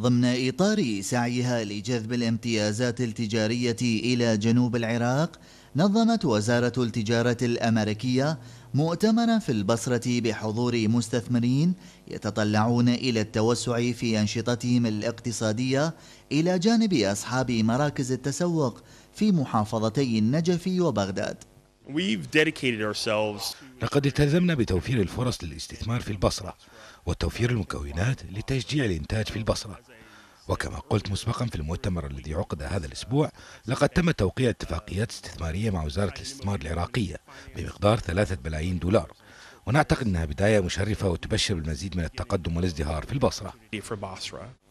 ضمن إطار سعيها لجذب الامتيازات التجارية إلى جنوب العراق نظمت وزارة التجارة الأمريكية مؤتمرا في البصرة بحضور مستثمرين يتطلعون إلى التوسع في أنشطتهم الاقتصادية إلى جانب أصحاب مراكز التسوق في محافظتي النجف وبغداد لقد التزمنا بتوفير الفرص للاستثمار في البصرة وتوفير المكونات لتشجيع الإنتاج في البصرة وكما قلت مسبقا في المؤتمر الذي عقد هذا الأسبوع لقد تم توقيع اتفاقيات استثمارية مع وزارة الاستثمار العراقية بمقدار ثلاثة بلايين دولار ونعتقد أنها بداية مشرفة وتبشر بالمزيد من التقدم والازدهار في البصرة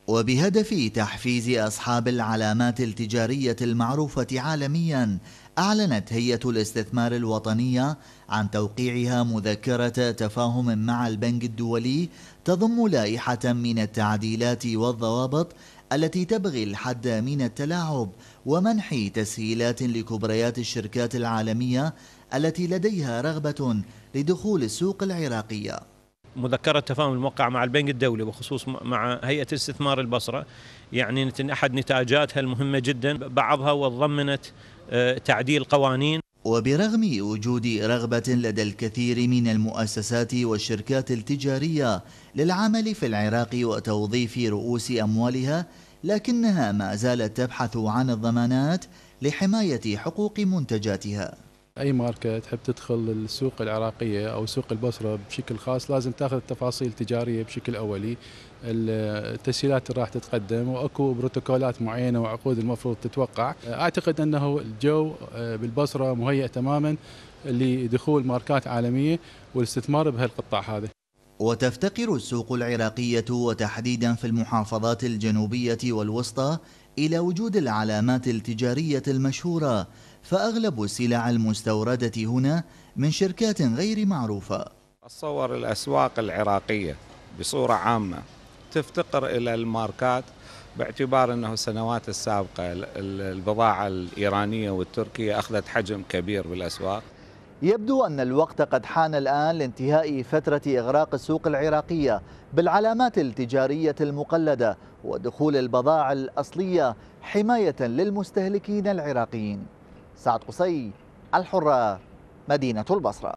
وبهدف تحفيز أصحاب العلامات التجارية المعروفة عالميا أعلنت هيئة الاستثمار الوطنية عن توقيعها مذكرة تفاهم مع البنك الدولي تضم لائحة من التعديلات والضوابط التي تبغي الحد من التلاعب ومنح تسهيلات لكبريات الشركات العالمية التي لديها رغبة لدخول السوق العراقية مذكرة تفاهم الموقع مع البنك الدولي وخصوص مع هيئة استثمار البصرة يعني أحد نتاجاتها المهمة جدا بعضها وضمنت آه، تعديل قوانين وبرغم وجود رغبة لدى الكثير من المؤسسات والشركات التجارية للعمل في العراق وتوظيف رؤوس أموالها لكنها ما زالت تبحث عن الضمانات لحماية حقوق منتجاتها اي ماركه تحب تدخل السوق العراقيه او سوق البصره بشكل خاص لازم تاخذ التفاصيل التجاريه بشكل اولي التسهيلات اللي راح تتقدم واكو بروتوكولات معينه وعقود المفروض تتوقع اعتقد انه الجو آه، بالبصره مهيئ تماما لدخول ماركات عالميه والاستثمار بهالقطاع هذا وتفتقر السوق العراقية وتحديدا في المحافظات الجنوبية والوسطى إلى وجود العلامات التجارية المشهورة فأغلب السلع المستوردة هنا من شركات غير معروفة أتصور الأسواق العراقية بصورة عامة تفتقر إلى الماركات باعتبار أنه السنوات السابقة البضاعة الإيرانية والتركية أخذت حجم كبير بالأسواق يبدو أن الوقت قد حان الآن لانتهاء فترة إغراق السوق العراقية بالعلامات التجارية المقلدة ودخول البضائع الأصلية حماية للمستهلكين العراقيين سعد قصي الحرة مدينة البصرة